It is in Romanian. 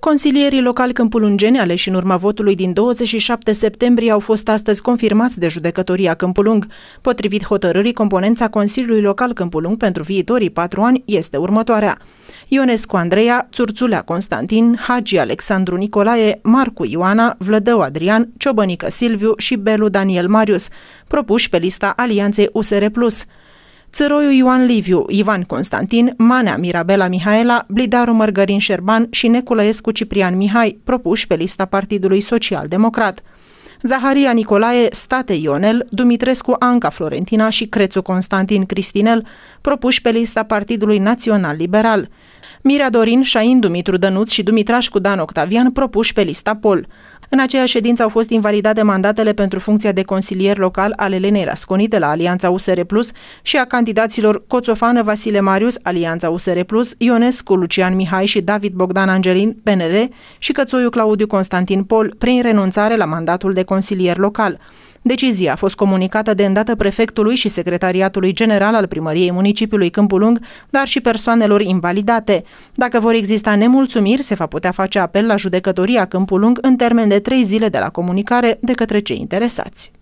Consilierii locali Ungeni, aleși în urma votului din 27 septembrie au fost astăzi confirmați de judecătoria Câmpulung. Potrivit hotărârii, componența Consiliului Local Câmpulung pentru viitorii patru ani este următoarea. Ionescu Andreea, Țurțulea Constantin, Hagi Alexandru Nicolae, Marcu Ioana, Vlădău Adrian, Ciobănică Silviu și Belu Daniel Marius, propuși pe lista Alianței USR+. Țăroiu Ioan Liviu, Ivan Constantin, Manea Mirabela Mihaela, Blidaru Mărgărin Șerban și Neculăescu Ciprian Mihai, propuși pe lista Partidului Social Democrat. Zaharia Nicolae, State Ionel, Dumitrescu Anca Florentina și Crețu Constantin Cristinel, propuși pe lista Partidului Național Liberal. Mirea Dorin, Șain Dumitru Dănuț și Dumitrașcu Dan Octavian propuși pe lista Pol. În aceeași ședință au fost invalidate mandatele pentru funcția de consilier local al Elenei Rasconi de la Alianța USR Plus și a candidaților Coțofană Vasile Marius, Alianța USR Plus, Ionescu Lucian Mihai și David Bogdan Angelin, PNR, și Cățoiu Claudiu Constantin Pol, prin renunțare la mandatul de consilier local. Decizia a fost comunicată de îndată prefectului și secretariatului general al primăriei municipiului Câmpulung, dar și persoanelor invalidate. Dacă vor exista nemulțumiri, se va putea face apel la judecătoria Câmpulung în termen de trei zile de la comunicare de către cei interesați.